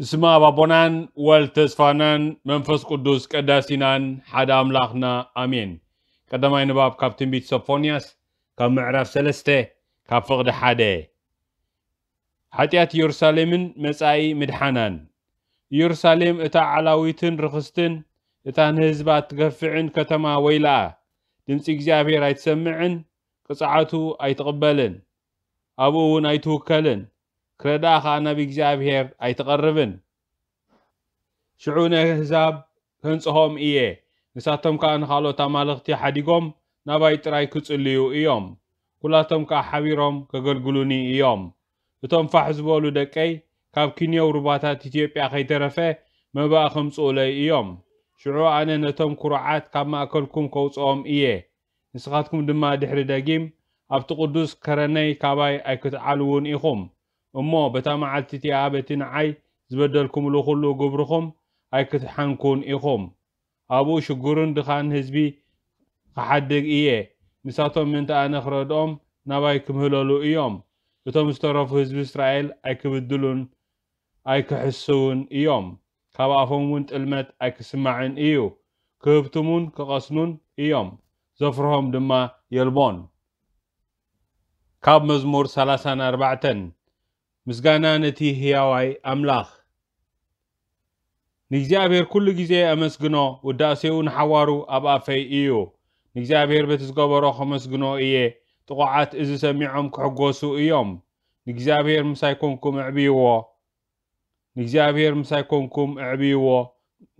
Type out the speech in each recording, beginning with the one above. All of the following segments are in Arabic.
ብስማ ባቦናን ወል ተስፋናን መንፈስ ቅዱስ ቀዳሲናን ሓደ ኣምላኽና ኣሜን ቀዳማይ ንባብ ካብ ትንቢት ሶፎንያስ ካብ ምዕራፍ ሰለስተ ካብ ፍቕዲ ሓደ ሓጢኣት ኢየሩሳሌምን መጻኢ ምድሓናን ኢየሩሳሌም እታ ዓላዊትን ርክስትን እታ ንህዝባ እትገፍዕን ከተማ ወይ ለኣ ድምፂ እግዚኣብሔር ኣይትሰምዕን ቅጽዓቱ ኣይትቕበልን ኣብኡ እውን ኣይትውከልን ክረዳእኻ ናብ እግዚኣብሔር ኣይትቐርብን ሽዑ ናይ ህዛብ ከንጽሆም እየ ንሳቶም ከዓ ንኻልኦት ኣማልኽቲ ሓዲጎም ናባይ ጥራይ ክጽልዩ እዮም ኩላቶም ከዓ ሓቢሮም ከገልግሉኒ እዮም እቶም ፋሕ ዝበሉ ደቀይ ካብ ኪንዮው ሩባታት ኢትዮጵያ ከይተረፈ መባእ ከምፅኡለይ እዮም ሽዑ ኣነ ነቶም ኩርዓት ካብ ማእከልኩም ከውፅኦም እየ ንስኻትኩም ድማ ድሕሪ ደጊም ኣብቲ ቅዱስ ከረነይ ካባይ ኣይክትዓልውን ኢኹም እሞ በታ መዓልቲ እቲኣ በቲ ንዓይ ዝበደልኩምሉ ኩሉ ግብርኹም ኣይክትሓንኩን ኢኹም ኣብኡ ሽጉርን ድኻን ህዝቢ ክሓድግ እየ ንሳቶም ምእንቲ ኣነ ክረድኦም ናባይ ክምህለሉ እዮም እቶም ዝተረፉ ህዝቢ እስራኤል ኣይክብድሉን ኣይክሕስውን እዮም ካብ ኣፎም እውን ጥልመት ኣይክስማዕን እዩ ክህብትሙን ክቐስኑን እዮም ዘፍርሆም ድማ የልቦን ካብ መዝሙር 34 ምስጋናነቲ ህያዋይ ኣምላኽ ንእግዚኣብሔር ኩሉ ግዜ ኣመስግኖ ውዳሴኡ ንሓዋሩ ኣብ ኣፈይ እዩ ንእግዚኣብሔር በቲ ዝገበሮ ከመስግኖ እየ ጥቑዓት እዚ ሰሚዖም ክሕጐሱ እዮም ንእግዚኣብሔር ምሳይ ኮንኩም ዕብይዎ ንእግዚኣብሔር ምሳይ ኮንኩም ዕብይዎ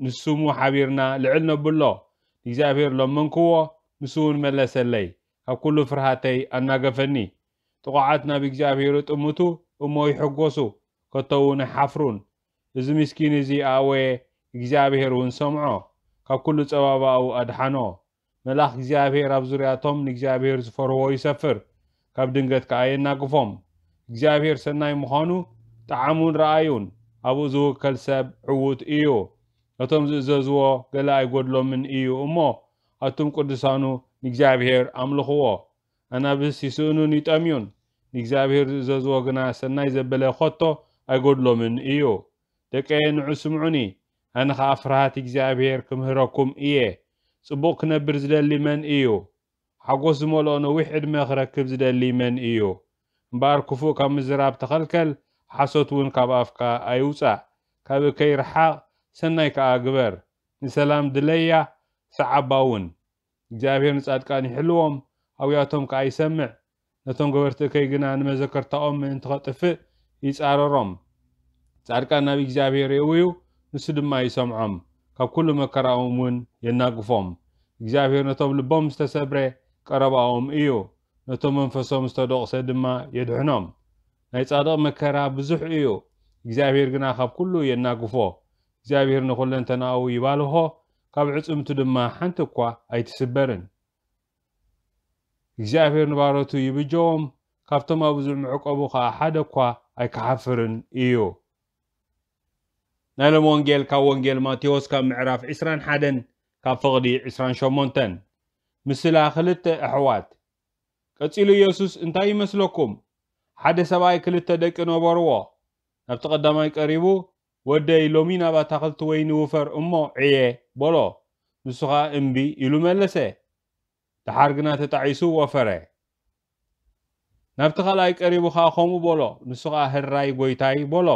ንስሙ ሓቢርና ልዕል ነብሎ ንእግዚኣብሔር ለመንክዎ ንስውን መለሰለይ ካብ ኩሉ ፍርሃተይ ኣናገፈኒ ጥቑዓት ናብ እግዚኣብሔር ጥምቱ እሞ ይሕጐሱ እውን ሓፍሩን እዚ ምስኪን እዚ ኣወየ እግዚኣብሔር እውን ሰምዖ ካብ ኩሉ ፀባባኡ ኣድሓኖ መልኣኽ እግዚኣብሔር ኣብ ዙርያቶም ንእግዚኣብሔር ዝፈርህዎ ይሰፍር ካብ ድንገት ከዓ የናግፎም እግዚኣብሔር ሰናይ ምዃኑ ጣዕሙን ረኣዩን ኣብኡ ዝውከል ሰብ ዕውት እዩ ነቶም ዝእዘዝዎ ገለ ኣይጐድሎምን እዩ እሞ ኣቱም ቅዱሳኑ ንእግዚኣብሔር ኣምልኽዎ ኣናብስ ይስእኑን ይጠምዩን ንእግዚኣብሄር ዝእዘዝ ወግና ሰናይ ዘበለ ኸቶ ኣይጎድሎምን እዩ ደቀየ ንዑ ስምዑኒ ኣነ ኸዓ ፍርሃት እግዚኣብሄር ክምህረኩም እየ ጽቡቕ ክነብር ዝደሊ መን እዩ ሓጐስ ዝመልኦ ነዊሕ ዕድመ ክረክብ ዝደሊ መን እዩ እምበኣር ክፉእ ካብ ምዝራብ ተኸልከል ሓሶት እውን ካብ ኣፍካ ኣይውፃእ ካብ እከይ ርሓቕ ሰናይ ከዓ ግበር ንሰላም ድለያ ሰዓባ እውን እግዚኣብሄር ንጻድቃን ይሕልዎም ኣብያቶም ከዓ ይሰምዕ ነቶም ገበርቲእከይ ግና ንመዘከርታኦም ምእንቲ ኸጥፍእ ይፃረሮም ጻድቃን ናብ እግዚኣብሔር የውዩ ንሱ ድማ ይሰምዖም ካብ ኩሉ መከራኦም እውን የናግፎም እግዚኣብሔር ነቶም ልቦም ዝተሰብረ ቀረባኦም እዩ ነቶም መንፈሶም ዝተደቕሰ ድማ የድሕኖም ናይ ጻድቕ መከራ ብዙሕ እዩ እግዚኣብሔር ግና ካብ ኩሉ የናግፎ እግዚኣብሔር ንኹለንተናኡ ይባልኾ ካብ ዕጹምቲ ድማ ሓንቲ እኳ ኣይትስበርን እግዚኣብሔር ንባሮቱ ይብጀዎም ካብቶም ኣብ ዝምዕቀቡ ከዓ ሓደ እኳ ኣይከሓፍርን እዩ ናይ ሎም ወንጌል ካብ ወንጌል ማቴዎስ ካብ ምዕራፍ 21 ካብ ፍቕዲ 28 ምስላ ክልተ ኣሕዋት ቀፂሉ ኢየሱስ እንታይ ይመስለኩም ሓደ ሰብኣይ ክልተ ደቂ ነበርዎ ናብቲ ቀዳማይ ቀሪቡ ወደይ ሎሚ ናብ ኣታክልቲ ወይኒ ውፈር እሞ ዕየ በሎ ንሱ ከዓ እምቢ ኢሉ መለሰ ድሓር ግና ተጣዒሱ ወፈረ ናብቲ ካልኣይ ቀሪቡ ከዓ ከምኡ በሎ ንሱ ከዓ ህራይ ጎይታይ በሎ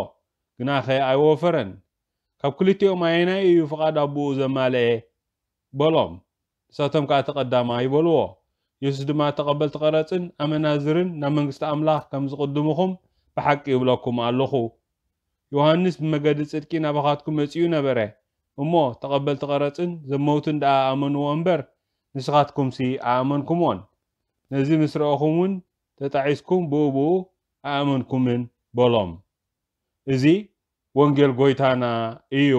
ግና ኸ ኣይወፈረን ካብ ክልቲኦም ኣየናይ እዩ ፍቓድ ኣቦኡ ዘማልአ በሎም ንሳቶም ከዓ ተቐዳማ ይበልዎ የሱስ ድማ ተቐበልቲ ቀረፅን ኣመናዝርን ናብ መንግስቲ ኣምላኽ ከም ዝቕድምኹም ብሓቂ ይብለኩም ኣለኹ ዮሃንስ ብመገዲ ጽድቂ ናባኻትኩም መፅኡ ነበረ እሞ ተቐበልቲ ቀረፅን ዘመውትን ደኣ ኣመንዎ እምበር ንስኻትኩም ሲ ኣኣመንኩምዎን ነዚ ምስ ረአኹምን ተጣዒስኩም ብእብኡ ኣኣመንኩምን በሎም እዚ ወንጌል ጎይታና እዩ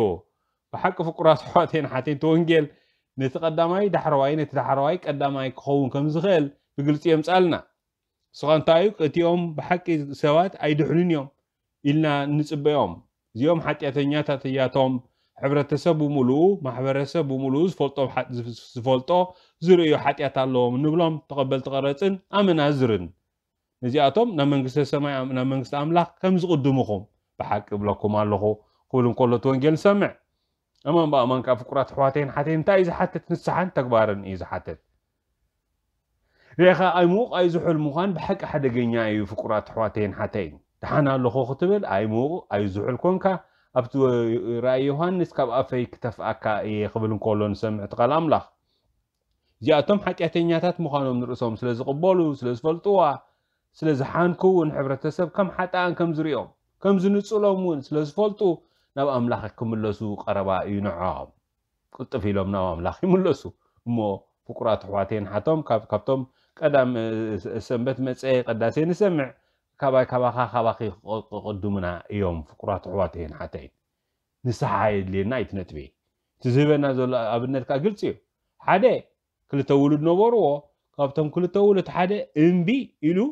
ብሓቂ ፍቁራት ኣሕዋተይን ሓተንቲ ወንጌል ነቲ ቀዳማይ ዳሕረዋይ ነቲ ዳሕረዋይ ቀዳማይ ክኸውን ከም ዝኽእል ብግልፂ የምፃልና ንስኻ እንታይ እዩ እቲኦም ብሓቂ ሰባት ኣይድሕኑን እዮም ኢልና ንፅበዮም እዚኦም ሓጢአተኛታት እያቶም ሕብረተሰብ ብምሉኡ ማሕበረሰብ ብምሉኡ ዝፈልጦ ዝርእዮ ሓጢኣት ኣለዎም ንብሎም ተቐበልቲ ቀረፅን ኣመናዝርን ነዚኣቶም ናብ መንግስተ ሰማይ ናብ መንግስቲ ኣምላኽ ከም ዝቕድሙኹም ብሓቂ ብለኩም ኣለኹ ክብል እንከሎ እቲ ወንጌል ንሰምዕ እማን ብኣማን ካብ ፍቁራት ኣሕዋተይን ሓተይን እንታይ እዩ ዝሓትት ንስሓን ተግባርን እዩ ዝሓትት ሪኢኻ ኣይምዉቕ ኣይዝሑል ምዃን ብሓቂ ሓደገኛ እዩ ፍቁራት ኣሕዋተይን ሓተይን ድሓን ኣለኹ ክትብል ኣይምዉቕ ኣይዝሑል ኮንካ ابتو راي يوهانس كاب افاي كتف اكا يقبل كولون سمعت قال املاح جاتهم حتى ياتات مخانوم نرسوم سلاز قبولو سلاز فلطوا سلاز حانكو ون حبرتسب كم حتى ان كم زريوم كم زنصلوم ون سلاز فلطو ناب املاح كملسو قربا ينعام قلت في لهم ناب املاح يملسو مو فقرات حواتين حتم كاب كابتم قدام سمبت مسي قداسين نسمع كباي كباخا خباخي قدومنا يوم فقرات عواتين حتين نسحا يدلي نايت نتبي تزيبنا زول أبنت كاقلتيو حدا كل تولد نوبرو كابتم كل تولد حدا انبي إلو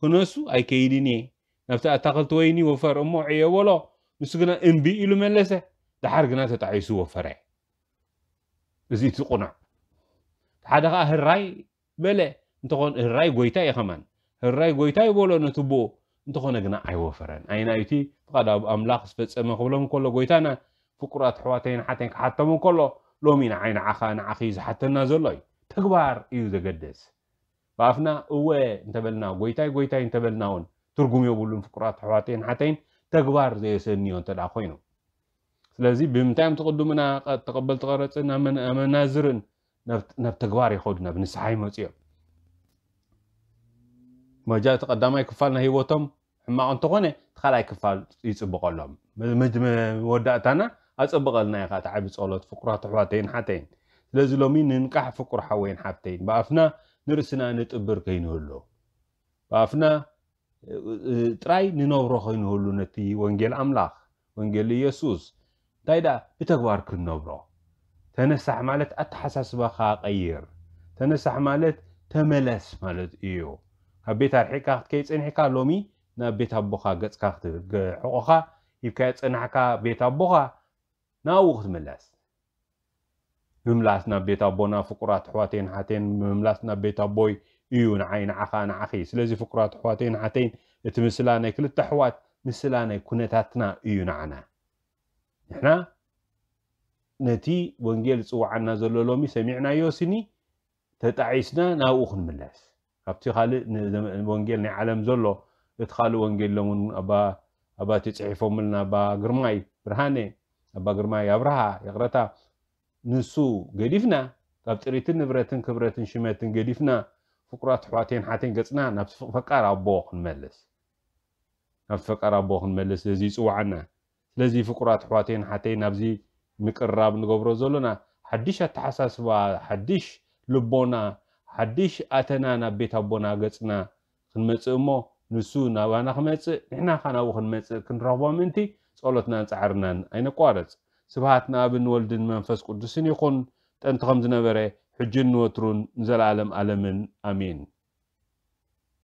كنسو أي كيديني نفتا أتاقل تويني وفر أمو عيا ولا نسقنا انبي إلو ملسة دحار قناتا تعيسو وفرع زيت قنع حدا غاه الراي بلا انتقون الراي قويتا يا خمان الرأي قويتاي بولو نتبو انتخونا قناع عيوفران اينا ايتي فقاد اب املاق سفتس امن خبلهم كله قويتانا فكرات حواتين حتين كحتمون كله لو مين عين عخا نعخيز حتنا زولوي تقبار ايو ذا قدس فافنا اوه انتبالنا قويتاي قويتاي انتبالناون ترقوم يقولون فكرات حواتين حتين تقبار زي سنيون تداخوينو سلازي بمتايم تقدمنا تقبل تغارتنا من نازرن نبتقبار يخودنا بنسحايم وصيب مجال تقدم اي كفال نهي وطم ما انتقوني تخال اي كفال يصبق اللهم مجمع ودعتنا اصبق لنا يا خات عبس اولاد فقرات حواتين حتين لازلو مين ننكح فقر حوين حتين بافنا نرسنا نتبر كين هلو بافنا اه، اه، تراي ننورو كين هلو نتي وانجيل املاخ وانجيل يسوس تايدا بتكبار كن نورو تنسح مالت اتحساس بخا قير تنسح مالت تملس مالت ايو كبيت الحكا كيت انحكا لومي نا بيت ابوخا قد كاخت حقوخا يبكا انحكا بيت ابوخا نا وقت ملاس مملاسنا بيت ابونا فقرات حواتين حاتين مملاسنا بيت ابوي ايون عين عخا نعخي سلازي فقرات حواتين حاتين اتمسلانا كل التحوات مسلانا كنتاتنا ايون عنا احنا نتي ونجيل سوعنا زلولومي سمعنا يوسني تتعيسنا ناوخن ملاس ኣብቲ ካልእ ወንጌል ናይ ዓለም ዘሎ እቲ ካልእ ወንጌል ሎም ኣባ ተፅሒፎምልና ኣባ ግርማይ ብርሃነ ኣባ ግርማይ ኣብርሃ የቕረታ ንሱ ገዲፍና ካብ ጥሪትን ንብረትን ክብረትን ሽመትን ገዲፍና ፍቁራት ኣሕዋተይን ሓተይን ገፅና ናብቲ ፈቃር ኣቦ ክንመልስ ናብቲ ፈቃር ኣቦ ክንመልስ ስለዚ ይፅዋዓና ስለዚ ፍቁራት ኣሕዋተይን ሓተይን ናብዚ ምቅራብ ንገብሮ ዘለና ሓድሽ ኣተሓሳስባ ሓድሽ ልቦና ሓድሽ ኣተና ናብ ቤት ኣቦና ገፅና ክንመፅእ እሞ ንሱ ናባና ክመፅእ ንሕና ኸ ናብኡ ክንመፅእ ክንረኽቦ ምእንቲ ፀሎትናን ፃዕርናን ኣይነቋረፅ ስብሃት ንኣብን ወልድን መንፈስ ቅዱስን ይኹን ጠንቲ ከም ዝነበረ ሕጅን ንወትሩን ንዘለኣለም ኣለምን ኣሜን